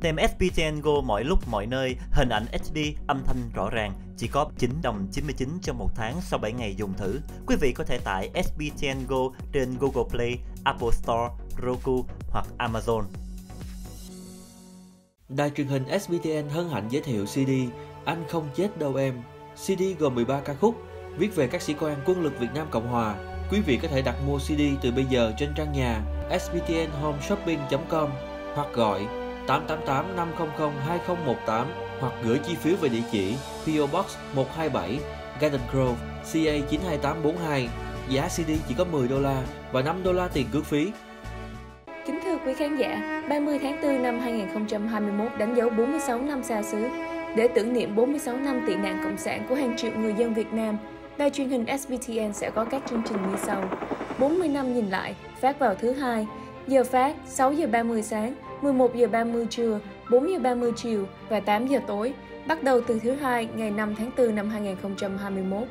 Tem SPTN Go mọi lúc mọi nơi, hình ảnh HD, âm thanh rõ ràng, chỉ có 9 đồng 99 cho một tháng sau 7 ngày dùng thử. Quý vị có thể tải SPTN Go trên Google Play, Apple Store, Roku hoặc Amazon. Đài truyền hình SBTN hân hạnh giới thiệu CD Anh không chết đâu em. CD gồm 13 ca khúc viết về các sĩ quan quân lực Việt Nam Cộng Hòa. Quý vị có thể đặt mua CD từ bây giờ trên trang nhà sbtnhomeshopping.com hoặc gọi 888 500 2018 hoặc gửi chi phiếu về địa chỉ PO Box 127 Garden Grove CA 92842. Giá CD chỉ có 10 đô la và 5 đô la tiền cước phí. Kính thưa quý khán giả, 30 tháng 4 năm 2021 đánh dấu 46 năm xa xứ. Để tưởng niệm 46 năm tị nạn cộng sản của hàng triệu người dân Việt Nam, đài truyền hình SBTN sẽ có các chương trình như sau. 40 năm nhìn lại, phát vào thứ hai, giờ phát 6 giờ 30 sáng, 11 giờ 30 trưa, 4 giờ 30 chiều và 8 giờ tối, bắt đầu từ thứ hai ngày 5 tháng 4 năm 2021.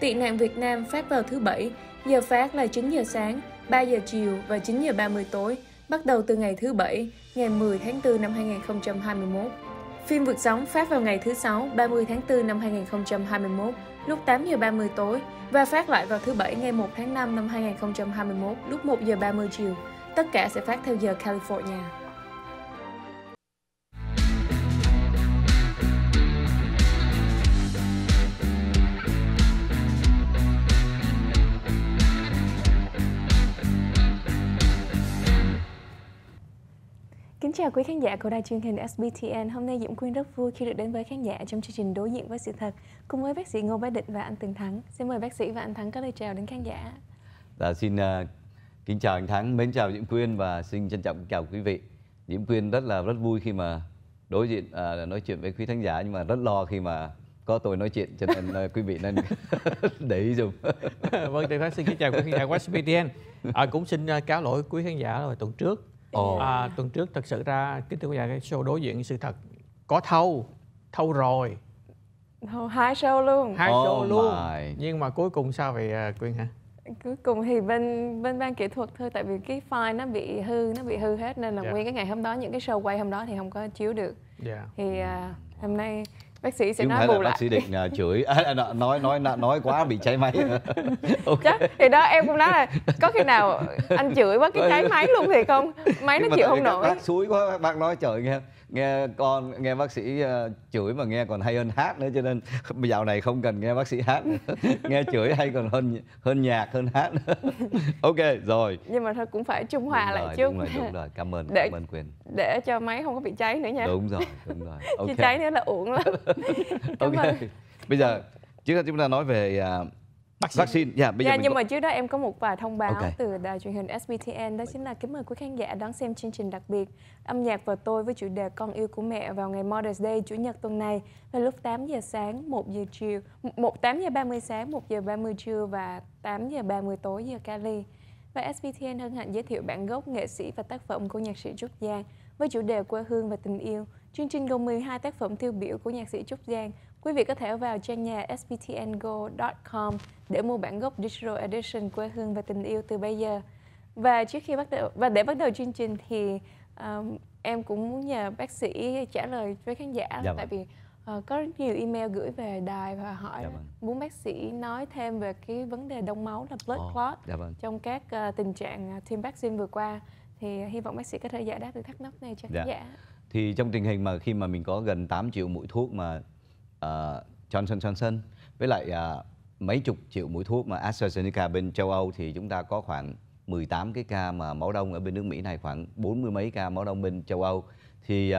Tị nạn Việt Nam phát vào thứ Bảy, giờ phát là 9 giờ sáng, 3 giờ chiều và 9 giờ 30 tối, bắt đầu từ ngày thứ Bảy, ngày 10 tháng 4 năm 2021. Phim vượt sóng phát vào ngày thứ Sáu, 30 tháng 4 năm 2021, lúc 8 giờ 30 tối và phát lại vào thứ Bảy ngày 1 tháng 5 năm 2021 lúc 1 giờ 30 chiều. Tất cả sẽ phát theo giờ California. Kính chào quý khán giả của đài truyền hình SBTN. Hôm nay Diễm Quyên rất vui khi được đến với khán giả trong chương trình Đối diện với sự thật cùng với bác sĩ Ngô Bá Định và anh Tường Thắng. Xin mời bác sĩ và anh Thắng có lời chào đến khán giả. Dạ xin uh, kính chào anh Thắng, mến chào Diễm Quyên và xin trân trọng chào quý vị. Diễm Quyên rất là rất vui khi mà đối diện uh, nói chuyện với quý khán giả nhưng mà rất lo khi mà có tôi nói chuyện cho nên uh, quý vị nên để ý dùng. vâng thưa bác xin kính chào quý khán giả của SBTN à, cũng xin uh, cáo lỗi quý khán giả rồi tuần trước oh. à, tuần trước thật sự ra cái thưa quý vị cái show đối diện sự thật có thâu thâu rồi thâu hai show luôn hai oh show luôn my. nhưng mà cuối cùng sao vậy à, quyên hả cuối cùng thì bên bên ban kỹ thuật thôi tại vì cái file nó bị hư nó bị hư hết nên là yeah. Dạ. nguyên cái ngày hôm đó những cái show quay hôm đó thì không có chiếu được yeah. Dạ. thì uh, hôm nay bác sĩ sẽ Chứ nói bù lại bác sĩ định uh, chửi à, à nói nói nói quá bị cháy máy okay. chắc thì đó em cũng nói là có khi nào anh chửi quá cái cháy máy luôn thì không máy nó chịu không nổi bác suối quá bác nói trời nghe nghe con nghe bác sĩ ờ, chửi mà nghe còn hay hơn hát nữa cho nên dạo này không cần nghe bác sĩ hát nữa. nghe chửi hay còn hơn hơn nhạc hơn hát nữa. ok rồi nhưng mà thôi cũng phải trung hòa đúng lại rồi, chứ đúng rồi đúng rồi cảm ơn để, cảm ơn quyền để cho máy không có bị cháy nữa nha đúng rồi đúng rồi okay. cháy nữa là uổng lắm ok bây giờ trước khi chúng ta nói về uh, vaccine. vaccine. Yeah, bây giờ yeah, dạ, nhưng có... mà trước đó em có một vài thông báo okay. từ đài truyền hình SBTN đó chính là kính mời quý khán giả đón xem chương trình đặc biệt âm nhạc và tôi với chủ đề con yêu của mẹ vào ngày Mother's Day chủ nhật tuần này vào lúc 8 giờ sáng, 1 giờ chiều, 1 8 giờ 30 sáng, 1 giờ 30 trưa và 8 giờ 30 tối giờ Cali. Và SBTN hân hạnh giới thiệu bản gốc nghệ sĩ và tác phẩm của nhạc sĩ Trúc Giang với chủ đề quê hương và tình yêu. Chương trình gồm 12 tác phẩm tiêu biểu của nhạc sĩ Trúc Giang Quý vị có thể vào trang nhà sbtngo.com để mua bản gốc Digital Edition quê hương và tình yêu từ bây giờ. Và trước khi bắt đầu và để bắt đầu chương trình thì um, em cũng muốn nhờ bác sĩ trả lời với khán giả dạ vâng. tại vì uh, có rất nhiều email gửi về đài và hỏi dạ vâng. muốn bác sĩ nói thêm về cái vấn đề đông máu là blood clot dạ vâng. trong các uh, tình trạng ờ, tiêm vaccine vừa qua thì hy vọng bác sĩ có thể giải đáp được thắc mắc này cho khán dạ. giả. Thì trong tình hình mà khi mà mình có gần 8 triệu mũi thuốc mà uh, Johnson Johnson với lại uh, mấy chục triệu mũi thuốc mà AstraZeneca bên châu Âu thì chúng ta có khoảng 18 cái ca mà máu đông ở bên nước Mỹ này khoảng 40 mấy ca máu đông bên châu Âu thì uh,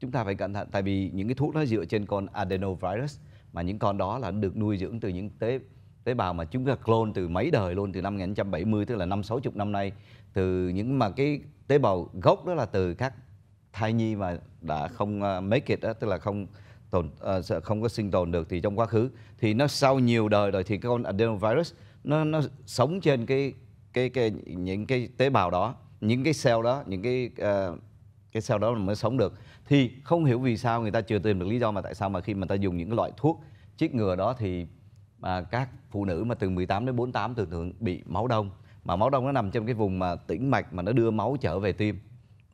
chúng ta phải cẩn thận tại vì những cái thuốc nó dựa trên con adenovirus mà những con đó là được nuôi dưỡng từ những tế tế bào mà chúng ta clone từ mấy đời luôn từ năm 1970 tức là năm 60 năm nay từ những mà cái tế bào gốc đó là từ các thai nhi mà đã không make it đó, tức là không tồn uh, sẽ không có sinh tồn được thì trong quá khứ thì nó sau nhiều đời rồi thì cái con adenovirus nó nó sống trên cái cái cái những cái tế bào đó những cái cell đó những cái uh, cái cell đó mới sống được thì không hiểu vì sao người ta chưa tìm được lý do mà tại sao mà khi mà ta dùng những cái loại thuốc chích ngừa đó thì mà các phụ nữ mà từ 18 đến 48 thường thường bị máu đông mà máu đông nó nằm trong cái vùng mà tĩnh mạch mà nó đưa máu trở về tim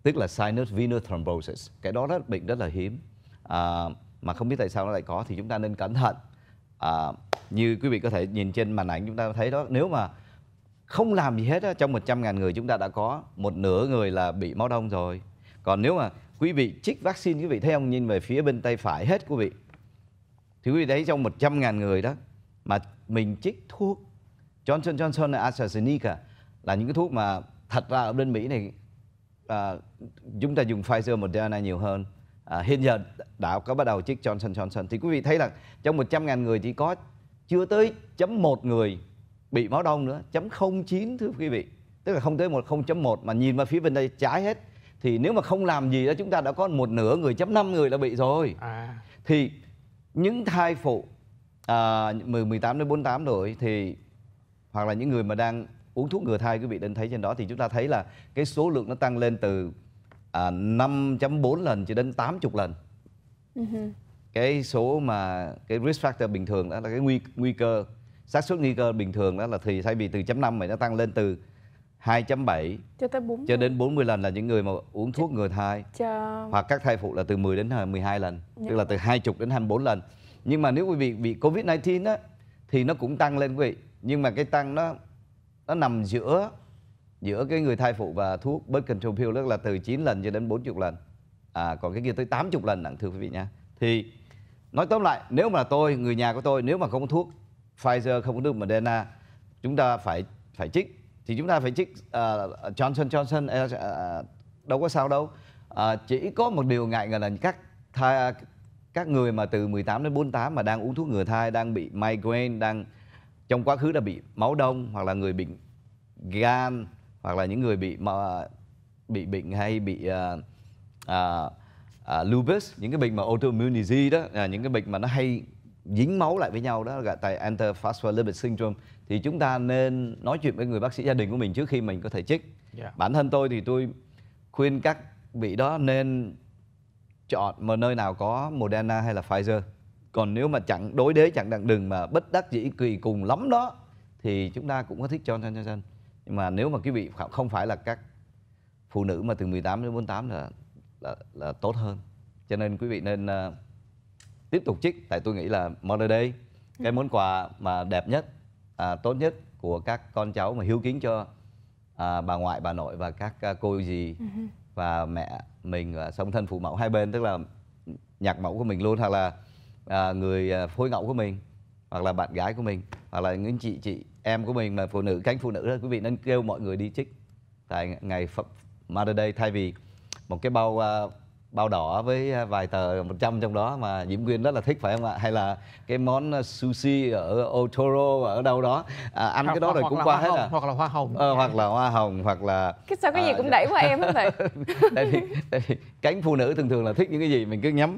tức là sinus venous thrombosis cái đó rất bệnh rất là hiếm à, mà không biết tại sao nó lại có thì chúng ta nên cẩn thận à, như quý vị có thể nhìn trên màn ảnh chúng ta thấy đó nếu mà không làm gì hết đó, trong 100.000 người chúng ta đã có một nửa người là bị máu đông rồi còn nếu mà quý vị chích vaccine quý vị thấy ông nhìn về phía bên tay phải hết quý vị thì quý vị thấy trong 100.000 người đó mà mình chích thuốc Johnson Johnson là AstraZeneca là những cái thuốc mà thật ra ở bên Mỹ này à, chúng ta dùng Pfizer Moderna nhiều hơn À, hiện giờ đã có bắt đầu chiếc Johnson Johnson thì quý vị thấy là trong 100.000 người chỉ có chưa tới chấm một người bị máu đông nữa chấm 09 thưa quý vị tức là không tới một 0.1 mà nhìn vào phía bên đây trái hết thì nếu mà không làm gì đó chúng ta đã có một nửa người chấm năm người đã bị rồi à. thì những thai phụ à, 10, 18 đến 48 tuổi thì hoặc là những người mà đang uống thuốc ngừa thai quý vị đến thấy trên đó thì chúng ta thấy là cái số lượng nó tăng lên từ à, 5.4 lần cho đến 80 lần ừ cái số mà cái risk factor bình thường đó là cái nguy nguy cơ xác suất nguy cơ bình thường đó là thì thay vì từ chấm năm mà nó tăng lên từ 2.7 cho tới 40. cho đến 40 lần là những người mà uống thuốc ngừa thai cho... hoặc các thai phụ là từ 10 đến 12 lần yeah. tức dạ. là từ 20 đến 24 lần nhưng mà nếu quý vị bị Covid-19 á thì nó cũng tăng lên quý vị nhưng mà cái tăng nó nó nằm giữa giữa cái người thai phụ và thuốc birth control pill đó là từ 9 lần cho đến 40 lần à, còn cái kia tới 80 lần nặng thưa quý vị nha thì nói tóm lại nếu mà tôi người nhà của tôi nếu mà không có thuốc Pfizer không có được Moderna chúng ta phải phải chích thì chúng ta phải chích uh, à, Johnson Johnson uh, đâu có sao đâu uh, chỉ có một điều ngại ngần là các thai, các người mà từ 18 đến 48 mà đang uống thuốc ngừa thai đang bị migraine đang trong quá khứ đã bị máu đông hoặc là người bị gan hoặc là những người bị mà bị bệnh hay bị à, à, à, lupus những cái bệnh mà autoimmune disease đó là những cái bệnh mà nó hay dính máu lại với nhau đó là tại antiphospholipid syndrome thì chúng ta nên nói chuyện với người bác sĩ gia đình của mình trước khi mình có thể chích yeah. Dạ. bản thân tôi thì tôi khuyên các vị đó nên chọn mà nơi nào có Moderna hay là Pfizer còn nếu mà chẳng đối đế chẳng đặng đừng mà bất đắc dĩ kỳ cùng lắm đó thì chúng ta cũng có thích cho cho dân nhưng mà nếu mà quý vị không phải là các phụ nữ mà từ 18 đến 48 là là, là tốt hơn cho nên quý vị nên uh, tiếp tục trích tại tôi nghĩ là Mother Day cái ừ. món quà mà đẹp nhất à, tốt nhất của các con cháu mà hiếu kính cho à, bà ngoại bà nội và các à, cô dì ừ và mẹ mình và song thân phụ mẫu hai bên tức là nhạc mẫu của mình luôn hoặc là à, người à, phối ngẫu của mình hoặc là bạn gái của mình hoặc là những chị chị em của mình mà phụ nữ cánh phụ nữ đó quý vị nên kêu mọi người đi trích tại ngày Mother Day thay vì một cái bao uh, bao đỏ với à, vài tờ 100 trong đó mà Diễm Quyên rất là thích phải không ạ? Hay là cái món à, sushi ở Otoro ở đâu đó à, ăn hoặc, cái đó rồi cũng qua hết hồng, à? Hoặc là hoa hồng. Ờ, hoặc là hoa hồng hoặc là cái sao cái gì à, cũng đẩy qua em hết vậy. tại vì, tại vì cánh phụ nữ thường thường là thích những cái gì mình cứ nhắm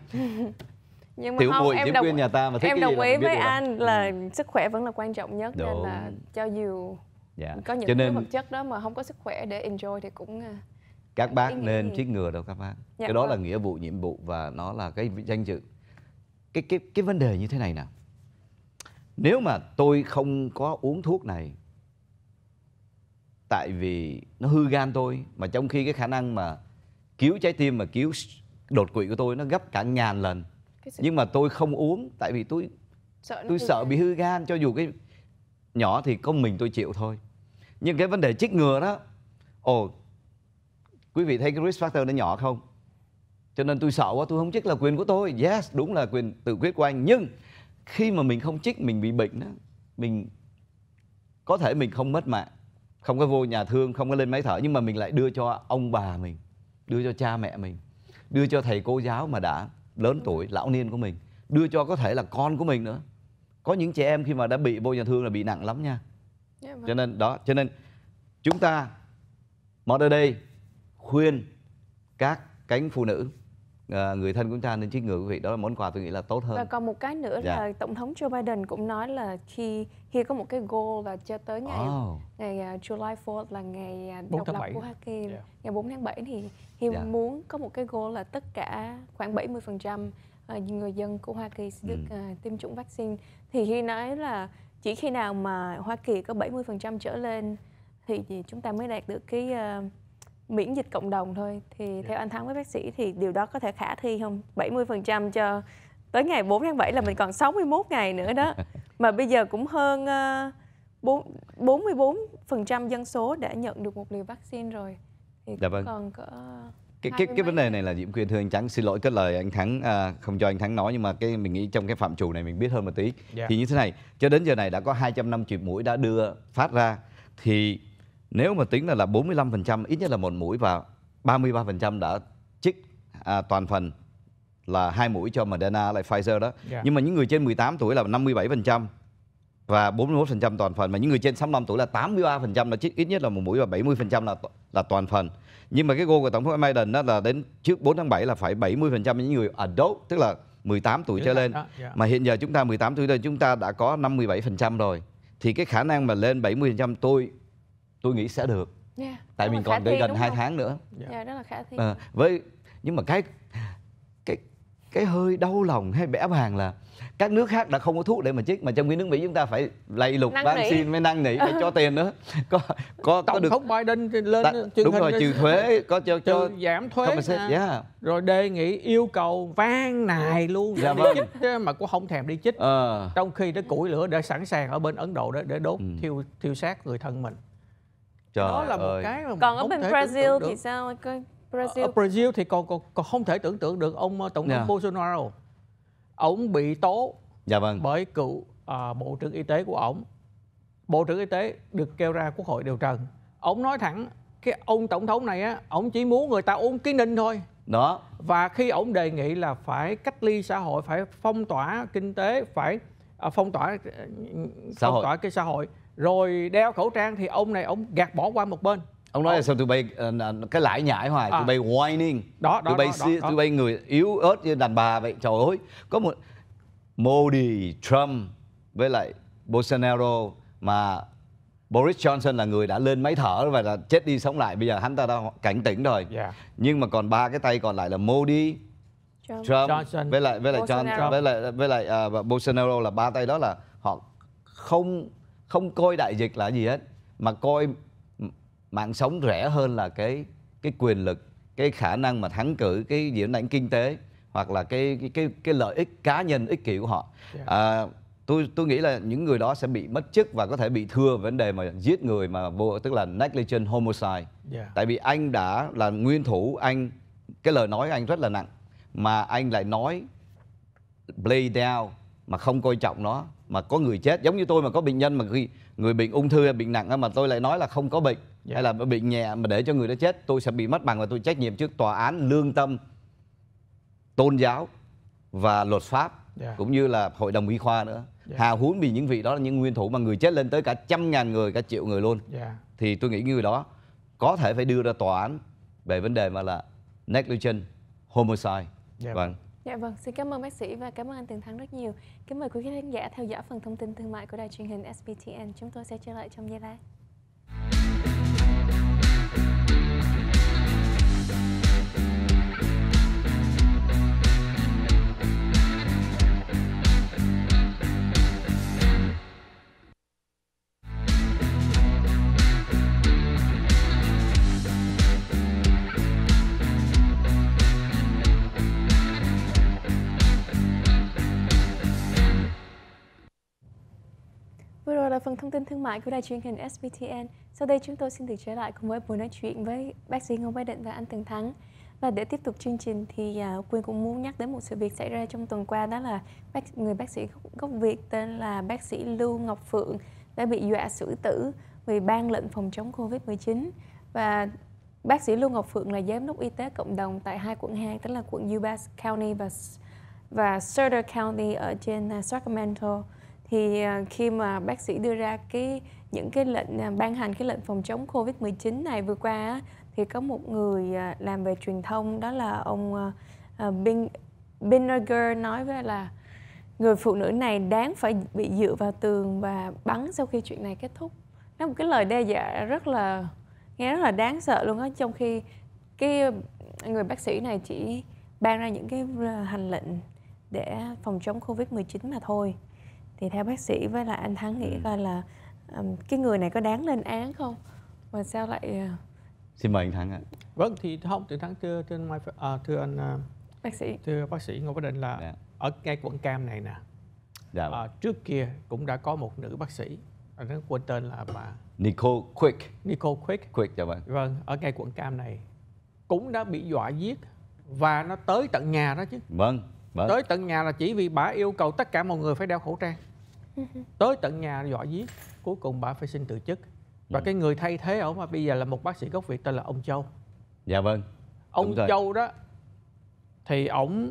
nhưng mà Tiểu không, em đồng, nhà ta mà thích em đồng ý với anh là ừ. sức khỏe vẫn là quan trọng nhất Đúng. nên là cho dù dạ. có những cho nên... vật chất đó mà không có sức khỏe để enjoy thì cũng à, các bác nên chích ngừa đâu các bác dạ, cái đó vâng. là nghĩa vụ nhiệm vụ và nó là cái danh dự cái cái cái vấn đề như thế này nè nếu mà tôi không có uống thuốc này tại vì nó hư gan tôi mà trong khi cái khả năng mà cứu trái tim mà cứu đột quỵ của tôi nó gấp cả ngàn lần sự... nhưng mà tôi không uống tại vì tôi sợ tôi sợ gan. bị hư gan cho dù cái nhỏ thì có mình tôi chịu thôi nhưng cái vấn đề chích ngừa đó ồ quý vị thấy cái risk factor nó nhỏ không cho nên tôi sợ quá tôi không chích là quyền của tôi yes đúng là quyền tự quyết của anh nhưng khi mà mình không chích mình bị bệnh đó mình có thể mình không mất mạng không có vô nhà thương không có lên máy thở nhưng mà mình lại đưa cho ông bà mình đưa cho cha mẹ mình đưa cho thầy cô giáo mà đã lớn tuổi lão niên của mình đưa cho có thể là con của mình nữa có những trẻ em khi mà đã bị vô nhà thương là bị nặng lắm nha dạ vâng. cho nên đó cho nên chúng ta Mother đây khuyên các cánh phụ nữ Ờ, người thân của chúng ta nên chích ngừa quý vị đó là món quà tôi nghĩ là tốt hơn và còn một cái nữa dạ. là tổng thống Joe Biden cũng nói là khi khi có một cái goal là cho tới ngày oh. ngày à, July 4 là ngày uh, độc lập 7. của Hoa yeah. Dạ. ngày 4 tháng 7 thì Hiếu yeah. Dạ. muốn có một cái goal là tất cả khoảng 70% à, người dân của Hoa Kỳ sẽ được ừ. tiêm chủng vaccine thì khi nói là chỉ khi nào mà Hoa Kỳ có 70% trở lên thì chúng ta mới đạt được cái uh, miễn dịch cộng đồng thôi thì yeah. Dạ. theo anh Thắng với bác sĩ thì điều đó có thể khả thi không? 70% cho tới ngày 4 tháng 7 là mình còn 61 ngày nữa đó. Mà bây giờ cũng hơn 4, ờ, 44% dân số đã nhận được một liều vaccine rồi. Thì dạ vâng. còn cỡ cái cái cái vấn đề này là Diễm Quyên thưa anh Trắng xin lỗi cái lời anh Thắng à, không cho anh Thắng nói nhưng mà cái mình nghĩ trong cái phạm trù này mình biết hơn một tí yeah. Dạ. thì như thế này cho đến giờ này đã có 250 triệu mũi đã đưa phát ra thì nếu mà tính là là 45% ít nhất là một mũi và 33% đã chích à, toàn phần là hai mũi cho Moderna lại Pfizer đó. Yeah. Dạ. Nhưng mà những người trên 18 tuổi là 57% và 41% toàn phần mà những người trên 65 tuổi là 83% là chích ít nhất là một mũi và 70% là là toàn phần. Nhưng mà cái goal của tổng thống Biden đó là đến trước 4 tháng 7 là phải 70% những người adult tức là 18 tuổi trở lên. yeah. Dạ. Mà hiện giờ chúng ta 18 tuổi rồi chúng ta đã có 57% rồi. Thì cái khả năng mà lên 70% tôi tôi nghĩ sẽ được yeah, dạ, tại mình còn tới gần hai tháng nữa yeah. Dạ, yeah, dạ. rất là khả thi à, với nhưng mà cái cái cái hơi đau lòng hay bẽ bàng là các nước khác đã không có thuốc để mà chích mà trong khi nước mỹ chúng ta phải lầy lục năng bán xin mới năn nỉ phải cho tiền nữa có có tổng có được thống biden lên ta, đúng rồi trừ thuế có cho cho giảm thuế à. yeah. rồi đề nghị yêu cầu vang nài luôn dạ, đi vâng. chích mà cũng không thèm đi chích à. trong khi cái củi lửa đã sẵn sàng ở bên ấn độ để để đốt ừ. thiêu thiêu sát người thân mình Trời đó là ơi. một cái mà còn ở bên Brazil thì sao Brazil ở Brazil thì còn còn, còn không thể tưởng tượng được ông ờ, tổng thống yeah. Bolsonaro ông bị tố dạ vâng. bởi cựu à, bộ trưởng y tế của ông bộ trưởng y tế được kêu ra quốc hội điều trần ông nói thẳng cái ông tổng thống này á ông chỉ muốn người ta uống kiến ninh thôi đó và khi ông đề nghị là phải cách ly xã hội phải phong tỏa kinh tế phải à, phong tỏa xã phong hội. tỏa cái xã hội rồi đeo khẩu trang thì ông này ông gạt bỏ qua một bên ông nói là sao tụi bay uh, cái lãi nhãi hoài à. tụi bay whining đó, đó tụi bay đó, đó, đó. tụi bay người yếu ớt như đàn bà vậy trời ơi có một Modi Trump với lại Bolsonaro mà Boris Johnson là người đã lên máy thở và là chết đi sống lại bây giờ hắn ta đã cảnh tỉnh rồi yeah. Dạ. nhưng mà còn ba cái tay còn lại là Modi Trump, Trump Johnson. với lại với lại Bolsonaro. John với lại với lại uh, Bolsonaro là ba tay đó là họ không không coi đại dịch là gì hết mà coi mạng sống rẻ hơn là cái cái quyền lực cái khả năng mà thắng cử cái diễn đánh kinh tế hoặc là cái cái cái, cái lợi ích cá nhân ích kỷ của họ à, tôi tôi nghĩ là những người đó sẽ bị mất chức và có thể bị thưa vấn đề mà giết người mà vô tức là negligent homicide yeah. tại vì anh đã là nguyên thủ anh cái lời nói anh rất là nặng mà anh lại nói play down mà không coi trọng nó mà có người chết giống như tôi mà có bệnh nhân mà khi người bệnh ung thư hay bệnh nặng mà tôi lại nói là không có bệnh dạ. hay là bệnh nhẹ mà để cho người đó chết tôi sẽ bị mất bằng và tôi trách nhiệm trước tòa án lương tâm tôn giáo và luật pháp yeah. Dạ. cũng như là hội đồng y khoa nữa yeah. Dạ. hào hứng vì những vị đó là những nguyên thủ mà người chết lên tới cả trăm ngàn người cả triệu người luôn yeah. thì tôi nghĩ người đó có thể phải đưa ra tòa án về vấn đề mà là negligence homicide yeah. vâng Dạ vâng, xin cảm ơn bác sĩ và cảm ơn anh Tường Thắng rất nhiều. Kính mời quý khán giả theo dõi phần thông tin thương mại của đài truyền hình SBTN. Chúng tôi sẽ trở lại trong giây lát. phần vâng, thông tin thương mại của đài truyền hình SBTN. Sau đây chúng tôi xin được trở lại cùng với buổi nói chuyện với bác sĩ Ngô Bá Định và anh Tường Thắng. Và để tiếp tục chương trình thì à, Quyên cũng muốn nhắc đến một sự việc xảy ra trong tuần qua đó là bác, người bác sĩ gốc Việt tên là bác sĩ Lưu Ngọc Phượng đã bị dọa xử tử vì ban lệnh phòng chống Covid-19 và bác sĩ Lưu Ngọc Phượng là giám đốc y tế cộng đồng tại hai quận hang tức là quận Yuba County và và Sutter County ở trên à, Sacramento thì à, khi mà bác sĩ đưa ra cái những cái lệnh à, ban hành cái lệnh phòng chống Covid-19 này vừa qua thì có một người à, làm về truyền thông đó là ông Bin Binerger nói với là người phụ nữ này đáng phải bị dựa vào tường và bắn sau khi chuyện này kết thúc. Nó một cái lời đe dọa rất là nghe rất là đáng sợ luôn á trong khi cái người bác sĩ này chỉ ban ra những cái hành lệnh để phòng chống Covid-19 mà thôi thì theo bác sĩ với lại anh Thắng nghĩ ừ. coi là um, cái người này có đáng lên án không mà sao lại ờ, xin mời anh Thắng ạ vâng thì không thì Thắng thưa trên ngoài à, thưa anh à, bác sĩ thưa bác sĩ Ngô Bá Định là dạ. ở ngay quận Cam này nè dạ. à, vâng. trước kia cũng đã có một nữ bác sĩ nó quên tên là bà Nicole Quick Nicole Quick Quick dạ vâng vâng ở ngay quận Cam này cũng đã bị dọa giết và nó tới tận nhà đó chứ vâng bởi... tới tận nhà là chỉ vì bà yêu cầu tất cả mọi người phải đeo khẩu trang tới tận nhà dọa giết cuối cùng bà phải xin từ chức và ừ. cái người thay thế ổng mà bây giờ là một bác sĩ gốc việt tên là ông châu dạ vâng ông châu đó thì ổng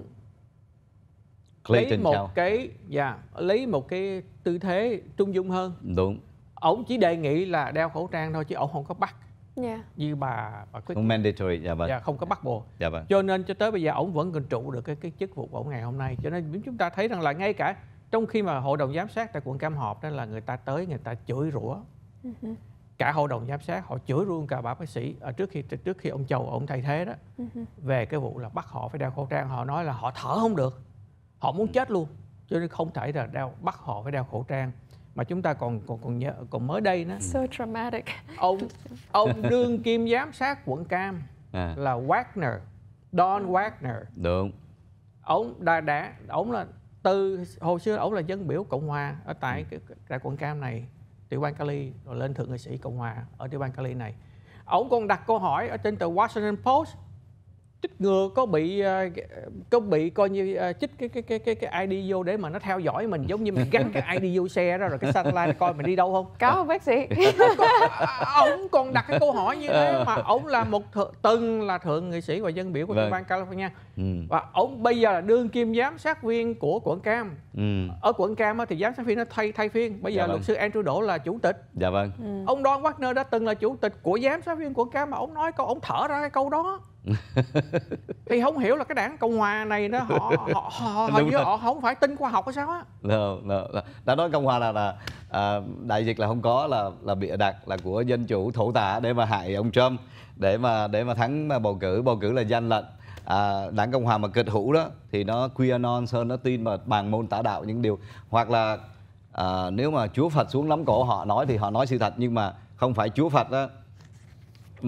lấy một Châu. cái dạ lấy một cái tư thế trung dung hơn đúng ổng chỉ đề nghị là đeo khẩu trang thôi chứ ổng không có bắt yeah. Dạ. như bà bà quyết không mandatory dạ vâng dạ không có bắt buộc dạ vâng cho nên cho tới bây giờ ổng vẫn còn trụ được cái cái chức vụ của ổng ngày hôm nay cho nên chúng ta thấy rằng là ngay cả trong khi mà hội đồng giám sát tại quận Cam Họp đó là người ta tới người ta chửi rủa ừ cả hội đồng giám sát họ chửi luôn cả bà bác sĩ ở à, trước khi trước khi ông Châu ông thay thế đó ừ về cái vụ là bắt họ phải đeo khẩu trang họ nói là họ thở không được họ muốn chết luôn cho nên không thể là đeo bắt họ phải đeo khẩu trang mà chúng ta còn còn còn nhớ còn mới đây nữa so traumatic ông ông đương kim giám sát quận cam à. là Wagner Don ừ. Wagner đúng ông đã đã ông là từ hồi xưa ông là dân biểu cộng hòa ở tại ừ. tại quận cam này tiểu bang cali rồi lên thượng nghị sĩ cộng hòa ở tiểu bang cali này ông còn đặt câu hỏi ở trên tờ Washington Post chích ngừa có bị ờ, có bị coi như ờ, chích cái cái cái cái cái ID vô để mà nó theo dõi mình giống như mình gắn cái ID vô xe đó rồi cái satellite coi mình đi đâu không? Có không bác sĩ? ông còn đặt cái câu hỏi như thế mà ông là một thượng, từng là thượng nghị sĩ và dân biểu của vâng. bang California ừ. và ông bây giờ là đương kim giám sát viên của quận Cam. Ừ. Ở quận Cam thì giám sát viên nó thay thay phiên. Bây dạ giờ dạ luật vâng. sư Andrew Đỗ là chủ tịch. Dạ vâng. Ừ. Ông Don Wagner đã từng là chủ tịch của giám sát viên quận Cam mà ông nói câu ông thở ra cái câu đó thì không hiểu là cái đảng cộng hòa này nó họ họ họ, họ, họ không phải tin khoa học hay sao á no, no, đã nói cộng hòa là là à, đại dịch là không có là là bịa đặt là của dân chủ thổ tả để mà hại ông trump để mà để mà thắng mà bầu cử bầu cử là gian lận à, đảng cộng hòa mà kịch hữu đó thì nó qanon sơn nó tin mà bàn môn tả đạo những điều hoặc là à, nếu mà chúa phật xuống lắm cổ họ nói thì họ nói sự thật nhưng mà không phải chúa phật đó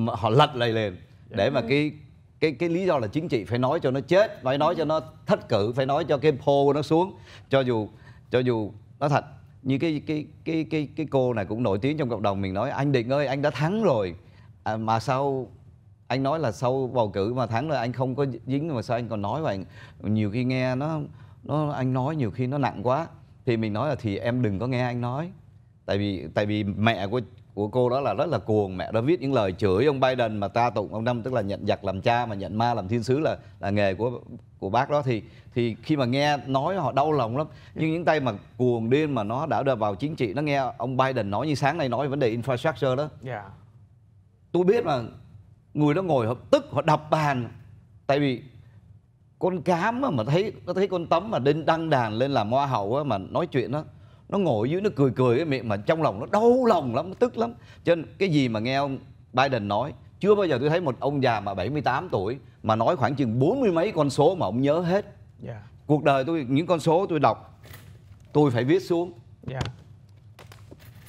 họ lật lại lên để dạ. mà cái cái cái lý do là chính trị phải nói cho nó chết phải nói cho nó thất cử phải nói cho cái phô nó xuống cho dù cho dù nó thật như cái cái cái cái cái cô này cũng nổi tiếng trong cộng đồng mình nói anh định ơi anh đã thắng rồi à, mà sau anh nói là sau bầu cử mà thắng rồi anh không có dính mà sao anh còn nói vậy nhiều khi nghe nó nó anh nói nhiều khi nó nặng quá thì mình nói là thì em đừng có nghe anh nói tại vì tại vì mẹ của của cô đó là rất là cuồng mẹ đã viết những lời chửi ông Biden mà ta tụng ông năm tức là nhận giặc làm cha mà nhận ma làm thiên sứ là là nghề của của bác đó thì thì khi mà nghe nói họ đau lòng lắm nhưng những tay mà cuồng điên mà nó đã đưa vào chính trị nó nghe ông Biden nói như sáng nay nói về vấn đề infrastructure đó dạ. tôi biết mà người đó ngồi họ tức họ đập bàn tại vì con cám mà, thấy nó thấy con tấm mà đinh đăng đàn lên làm hoa hậu mà nói chuyện đó nó ngồi dưới nó cười cười cái miệng mà trong lòng nó đau lòng lắm nó tức lắm cho nên cái gì mà nghe ông Biden nói chưa bao giờ tôi thấy một ông già mà 78 tuổi mà nói khoảng chừng bốn mươi mấy con số mà ông nhớ hết yeah. cuộc đời tôi những con số tôi đọc tôi phải viết xuống yeah.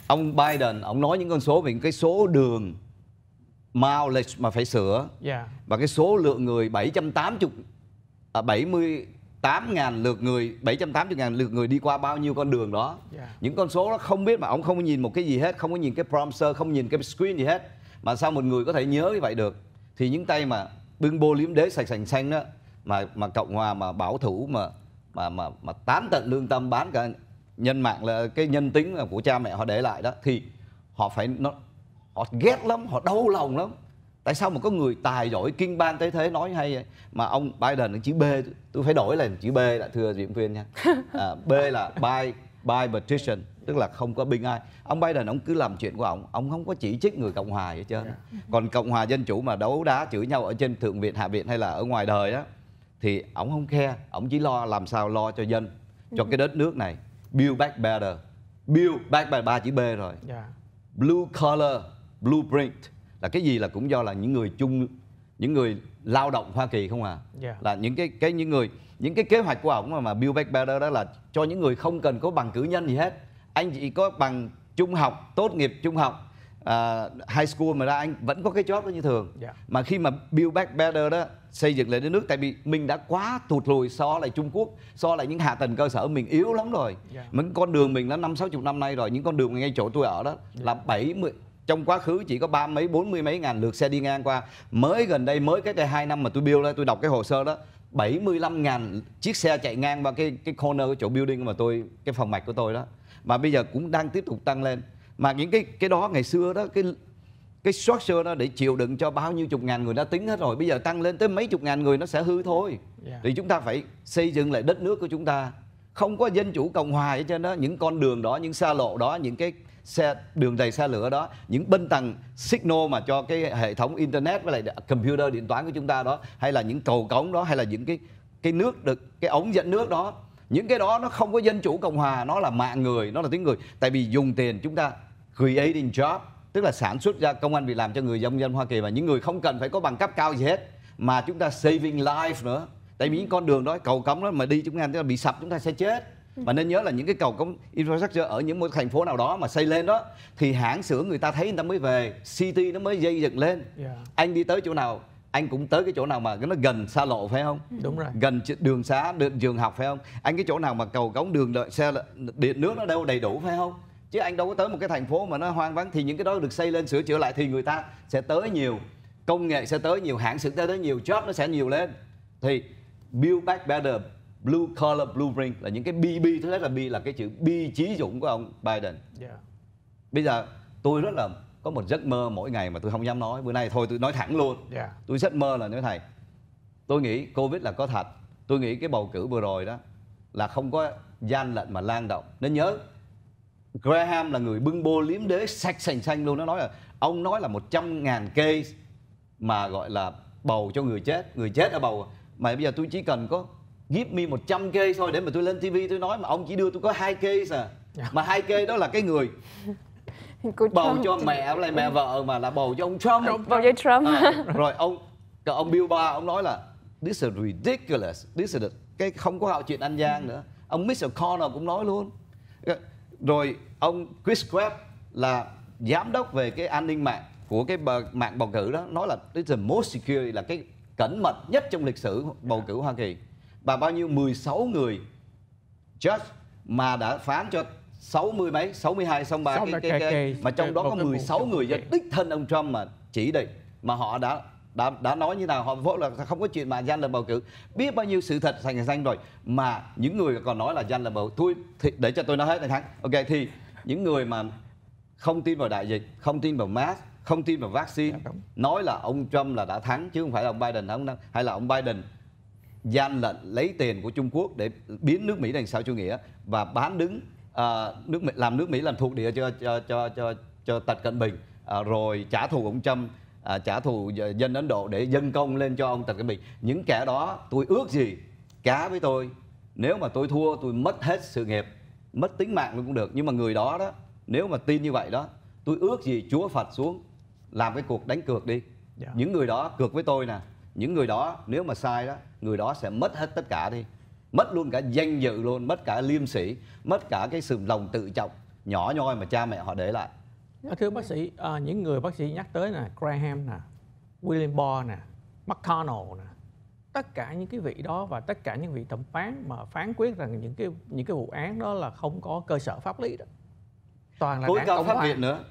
ông Biden ông nói những con số về những cái số đường mileage mà phải sửa yeah. và cái số lượng người 780 à, 70 8.000 lượt người 780.000 lượt người đi qua bao nhiêu con đường đó yeah. Dạ. những con số đó không biết mà ông không có nhìn một cái gì hết không có nhìn cái prompter không nhìn cái screen gì hết mà sao một người có thể nhớ như vậy được thì những tay mà bưng bô liếm đế sạch sành xanh đó mà mà cộng hòa mà bảo thủ mà mà mà mà tán tận lương tâm bán cả nhân mạng là cái nhân tính của cha mẹ họ để lại đó thì họ phải nó họ ghét lắm họ đau lòng lắm tại sao mà có người tài giỏi kinh ban tới thế nói hay vậy? mà ông Biden chữ B tôi phải đổi là chữ B đã thưa diễn viên nha à, B là by by partition tức là không có binh ai ông Biden ông cứ làm chuyện của ông ông không có chỉ trích người cộng hòa vậy chứ dạ. còn cộng hòa dân chủ mà đấu đá chửi nhau ở trên thượng viện hạ viện hay là ở ngoài đời á thì ông không khe ông chỉ lo làm sao lo cho dân cho ừ. cái đất nước này build back better build back better ba chữ B rồi dạ. blue collar blueprint là cái gì là cũng do là những người chung những người lao động Hoa Kỳ không à yeah. Dạ. là những cái cái những người những cái kế hoạch của ông mà, mà Build Back Better đó là cho những người không cần có bằng cử nhân gì hết anh chỉ có bằng trung học tốt nghiệp trung học uh, high school mà ra anh vẫn có cái job đó như thường yeah. Dạ. mà khi mà Build Back Better đó xây dựng lại đất nước tại vì mình đã quá thụt lùi so lại Trung Quốc so lại những hạ tầng cơ sở mình yếu lắm rồi yeah. Dạ. những con đường mình đã năm sáu chục năm nay rồi những con đường ngay chỗ tôi ở đó yeah. là 70 trong quá khứ chỉ có ba mấy bốn mươi mấy ngàn lượt xe đi ngang qua mới gần đây mới cái đây hai năm mà tôi build lên tôi đọc cái hồ sơ đó 75 ngàn chiếc xe chạy ngang vào cái cái corner cái chỗ building mà tôi cái phòng mạch của tôi đó mà bây giờ cũng đang tiếp tục tăng lên mà những cái cái đó ngày xưa đó cái cái structure đó để chịu đựng cho bao nhiêu chục ngàn người đã tính hết rồi bây giờ tăng lên tới mấy chục ngàn người nó sẽ hư thôi yeah. thì chúng ta phải xây dựng lại đất nước của chúng ta không có dân chủ cộng hòa cho nó những con đường đó những xa lộ đó những cái xe đường dây xe lửa đó những bên tầng signal mà cho cái hệ thống internet với lại computer điện toán của chúng ta đó hay là những cầu cống đó hay là những cái cái nước được cái ống dẫn nước đó những cái đó nó không có dân chủ cộng hòa nó là mạng người nó là tiếng người tại vì dùng tiền chúng ta creating job tức là sản xuất ra công an việc làm cho người dân dân Hoa Kỳ và những người không cần phải có bằng cấp cao gì hết mà chúng ta saving life nữa tại vì những con đường đó cầu cống đó mà đi chúng ta bị sập chúng ta sẽ chết mà nên nhớ là những cái cầu cống infrastructure ở những một thành phố nào đó mà xây lên đó thì hãng sửa người ta thấy người ta mới về city nó mới dây dựng lên yeah. anh đi tới chỗ nào anh cũng tới cái chỗ nào mà nó gần xa lộ phải không ừ. đúng rồi gần đường xá đường trường học phải không anh cái chỗ nào mà cầu cống đường đợi, xe điện nước nó đâu đầy đủ phải không chứ anh đâu có tới một cái thành phố mà nó hoang vắng thì những cái đó được xây lên sửa chữa lại thì người ta sẽ tới nhiều công nghệ sẽ tới nhiều hãng sẽ tới nhiều job nó sẽ nhiều lên thì build back better blue collar blueprint là những cái BB thứ nhất là B là cái chữ bi trí dũng của ông Biden. Yeah. Bây giờ tôi rất là có một giấc mơ mỗi ngày mà tôi không dám nói bữa nay thôi tôi nói thẳng luôn. Yeah. Tôi giấc mơ là như thầy tôi nghĩ covid là có thật tôi nghĩ cái bầu cử vừa rồi đó là không có gian lận mà lan động nên nhớ Graham là người bưng bô liếm đế sạch sành xanh luôn nó nói là ông nói là 100 ngàn case mà gọi là bầu cho người chết người chết ở bầu mà bây giờ tôi chỉ cần có give me 100 k thôi để mà tôi lên tivi tôi nói mà ông chỉ đưa tôi có hai k à mà hai k đó là cái người bầu cho mẹ lại mẹ vợ mà là bầu cho ông Trump bầu cho Trump à, rồi ông ông Bill Barr ông nói là this is ridiculous this is cái không có hạo chuyện anh Giang nữa ông Mitch O'Connell cũng nói luôn rồi ông Chris Webb là giám đốc về cái an ninh mạng của cái mạng bầu cử đó nói là this is most security là cái cẩn mật nhất trong lịch sử bầu cử Hoa Kỳ và bao nhiêu 16 người judge mà đã phán cho 60 mấy 62 xong ba cái, cái, cái mà trong đó có 16 người do đích thân ông Trump mà chỉ định mà họ đã đã đã nói như nào họ vô là không có chuyện mà gian lận bầu cử biết bao nhiêu sự thật thành danh rồi mà những người còn nói là gian lận bầu tôi thì để cho tôi nói hết này thắng ok thì những người mà không tin vào đại dịch không tin vào mask không tin vào vaccine dạ, nói là ông Trump là đã thắng chứ không phải là ông Biden thắng hay là ông Biden gian lận lấy tiền của Trung Quốc để biến nước Mỹ thành sao chủ nghĩa và bán đứng uh, nước Mỹ, làm nước Mỹ làm thuộc địa cho cho cho cho cho Tập Cận Bình uh, rồi trả thù ông Trump uh, trả thù dân Ấn Độ để dân công lên cho ông Tập Cận Bình những kẻ đó tôi ước gì cá với tôi nếu mà tôi thua tôi mất hết sự nghiệp mất tính mạng cũng được nhưng mà người đó đó nếu mà tin như vậy đó tôi ước gì Chúa Phật xuống làm cái cuộc đánh cược đi yeah. Dạ. những người đó cược với tôi nè những người đó nếu mà sai đó người đó sẽ mất hết tất cả đi mất luôn cả danh dự luôn mất cả liêm sĩ mất cả cái sự lòng tự trọng nhỏ nhoi mà cha mẹ họ để lại dạ, thưa bác sĩ à, những người bác sĩ nhắc tới là Graham nè William Barr nè McConnell nè tất cả những cái vị đó và tất cả những vị thẩm phán mà phán quyết rằng những cái những cái vụ án đó là không có cơ sở pháp lý đó toàn là tối cao pháp viện nữa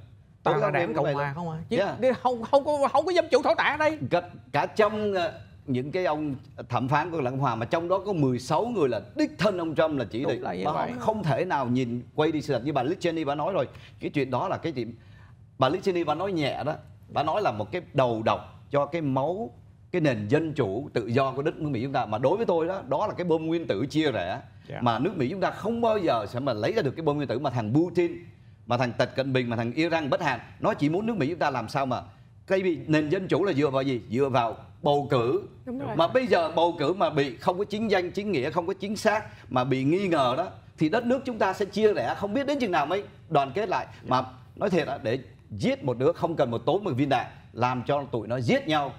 toàn là đảng cộng hòa không à chứ yeah. Dạ. không không có không có dân chủ thổ tả ở đây cả, cả trong ờ, những cái ông thẩm phán của lãnh hòa mà trong đó có 16 người là đích thân ông Trump là chỉ định mà vậy. không thể nào nhìn quay đi sự thật như bà liz Licheny bà nói rồi cái chuyện đó là cái chuyện bà liz Licheny bà nói nhẹ đó bà nói là một cái đầu độc cho cái máu cái nền dân chủ tự do của đất nước Mỹ chúng ta mà đối với tôi đó đó là cái bom nguyên tử chia rẽ yeah. Dạ. mà nước Mỹ chúng ta không bao giờ sẽ mà lấy ra được cái bom nguyên tử mà thằng Putin mà thằng Tập Cận Bình mà thằng Iran bất hạnh nó chỉ muốn nước Mỹ chúng ta làm sao mà cái vì nền dân chủ là dựa vào gì dựa vào bầu cử mà bây giờ bầu cử mà bị không có chính danh chính nghĩa không có chính xác mà bị nghi ngờ đó thì đất nước chúng ta sẽ chia rẽ không biết đến chừng nào mới đoàn kết lại mà nói thiệt là để giết một đứa không cần một tốn một viên đạn làm cho tụi nó giết nhau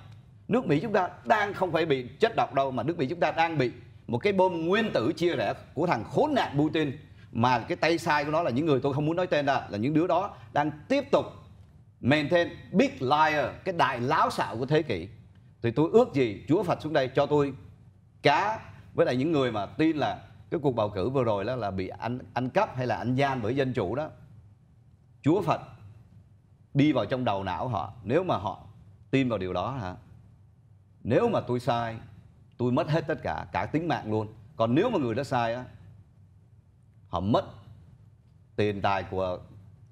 nước mỹ chúng ta đang không phải bị chất độc đâu mà nước mỹ chúng ta đang bị một cái bom nguyên tử chia rẽ của thằng khốn nạn putin mà cái tay sai của nó là những người tôi không muốn nói tên ra là những đứa đó đang tiếp tục maintain big liar cái đại láo xạo của thế kỷ thì tôi ước gì Chúa Phật xuống đây cho tôi cá với lại những người mà tin là cái cuộc bầu cử vừa rồi đó là bị anh anh cắp hay là anh gian bởi dân chủ đó Chúa Phật đi vào trong đầu não họ nếu mà họ tin vào điều đó hả nếu mà tôi sai tôi mất hết tất cả cả tính mạng luôn còn nếu mà người đó sai á họ mất tiền tài của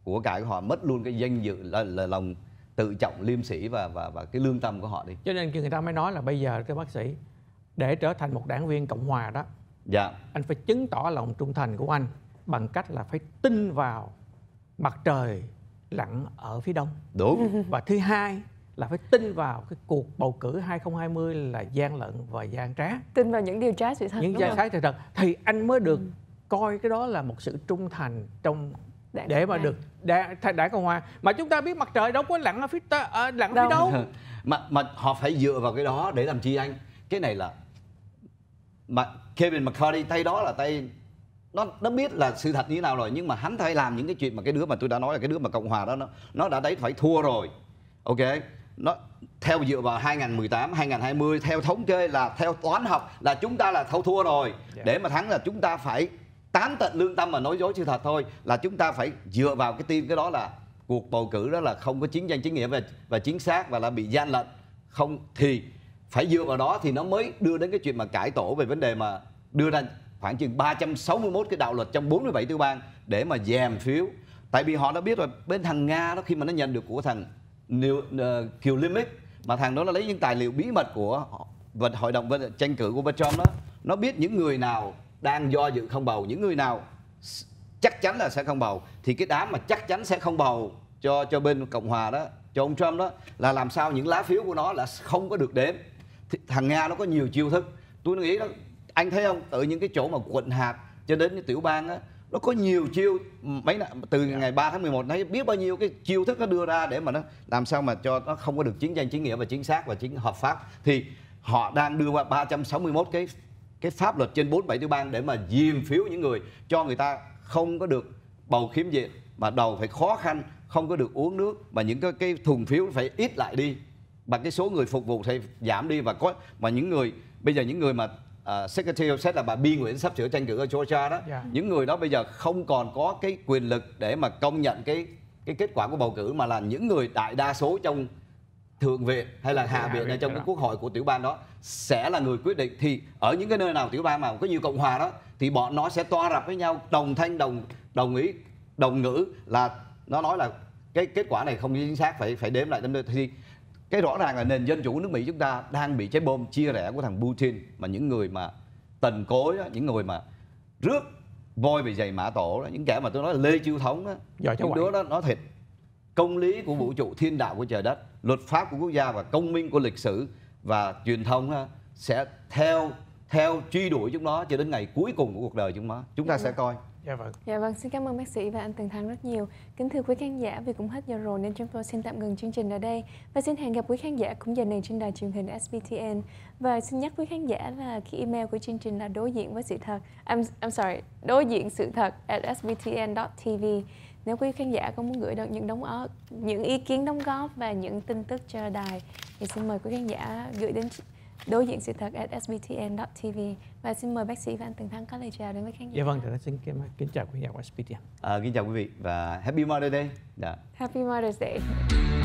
của cái của họ mất luôn cái danh dự là, là lòng tự trọng liêm sĩ và và và cái lương tâm của họ đi cho nên người ta mới nói là bây giờ cái bác sĩ để trở thành một đảng viên cộng hòa đó dạ. anh phải chứng tỏ lòng trung thành của anh bằng cách là phải tin vào mặt trời lặn ở phía đông đúng và thứ hai là phải tin vào cái cuộc bầu cử 2020 là gian lận và gian trá tin vào những điều trái sự thật những gian trái sự thật thì anh mới được ừ coi cái đó là một sự trung thành trong đảng để mà được đảng, đảng cộng hòa mà chúng ta biết mặt trời đâu có lặn ở phía ta, à, lặn ở đâu. phía đâu mà mà họ phải dựa vào cái đó để làm chi anh cái này là mà Kevin McCarthy tay đó là tay nó nó biết là sự thật như thế nào rồi nhưng mà hắn thay làm những cái chuyện mà cái đứa mà tôi đã nói là cái đứa mà cộng hòa đó nó nó đã đấy phải thua rồi ok nó theo dựa vào 2018 2020 theo thống kê là theo toán học là chúng ta là thâu thua rồi yeah. Dạ. để mà thắng là chúng ta phải tám tận lương tâm mà nói dối sự thật thôi là chúng ta phải dựa vào cái tin cái đó là cuộc bầu cử đó là không có chiến tranh chính nghĩa và và chính xác và là bị gian lận không thì phải dựa vào đó thì nó mới đưa đến cái chuyện mà cải tổ về vấn đề mà đưa ra khoảng chừng 361 cái đạo luật trong 47 tiểu bang để mà dèm phiếu tại vì họ đã biết rồi bên thằng nga đó khi mà nó nhận được của thằng New, uh, Kiều Limit mà thằng đó nó lấy những tài liệu bí mật của hội đồng tranh cử của bên trong đó nó biết những người nào đang do dự không bầu những người nào chắc chắn là sẽ không bầu thì cái đám mà chắc chắn sẽ không bầu cho cho bên cộng hòa đó cho ông trump đó là làm sao những lá phiếu của nó là không có được đếm thì thằng nga nó có nhiều chiêu thức tôi nghĩ đó anh thấy không từ những cái chỗ mà quận hạt cho đến những tiểu bang á nó có nhiều chiêu mấy từ dạ. ngày 3 tháng 11 thấy biết bao nhiêu cái chiêu thức nó đưa ra để mà nó làm sao mà cho nó không có được chiến tranh chính nghĩa và chính xác và chính hợp pháp thì họ đang đưa qua 361 cái cái pháp luật trên 47 tiểu bang để mà diềm phiếu những người cho người ta không có được bầu khiếm diện mà đầu phải khó khăn không có được uống nước mà những cái, cái thùng phiếu phải ít lại đi và cái số người phục vụ thì giảm đi và có mà những người bây giờ những người mà uh, Secretary of State là bà Bi Nguyễn sắp sửa tranh cử ở Georgia đó yeah. Dạ. những người đó bây giờ không còn có cái quyền lực để mà công nhận cái cái kết quả của bầu cử mà là những người đại đa số trong thượng viện hay là hạ viện ở trong cái quốc hội của tiểu bang đó sẽ là người quyết định thì ở những cái nơi nào tiểu bang mà có nhiều cộng hòa đó thì bọn nó sẽ toa rập với nhau đồng thanh đồng đồng ý đồng ngữ là nó nói là cái kết quả này không chính xác phải phải đếm lại đếm thì cái rõ ràng là nền dân chủ nước Mỹ chúng ta đang bị trái bom chia rẽ của thằng Putin mà những người mà tần cối đó, những người mà rước voi về giày mã tổ đó, những kẻ mà tôi nói là lê chiêu thống đó, những đứa đó nó thiệt công lý của vũ trụ thiên đạo của trời đất luật pháp của quốc gia và công minh của lịch sử và truyền thông sẽ theo theo truy đuổi chúng nó cho đến ngày cuối cùng của cuộc đời chúng nó chúng ta dạ sẽ vâng. coi Dạ vâng. Dạ vâng, xin cảm ơn bác sĩ và anh Tường Thắng rất nhiều. Kính thưa quý khán giả, vì cũng hết giờ rồi nên chúng tôi xin tạm ngừng chương trình ở đây và xin hẹn gặp quý khán giả cũng giờ này trên đài truyền hình SBTN. Và xin nhắc quý khán giả là khi email của chương trình là đối diện với sự thật. I'm, I'm sorry, đối diện sự thật at sbtn.tv nếu quý khán giả có muốn gửi được những đóng góp những ý kiến đóng góp và những tin tức cho đài thì xin mời quý khán giả gửi đến đối diện sự thật at sbtn.tv và xin mời bác sĩ Văn Tường Thắng có lời chào đến với khán giả. Dạ vâng, thưa xin kính, kính chào quý khán giả của SBTN. À, kính chào quý vị và Happy Mother's Day. Dạ. Happy Mother's Day.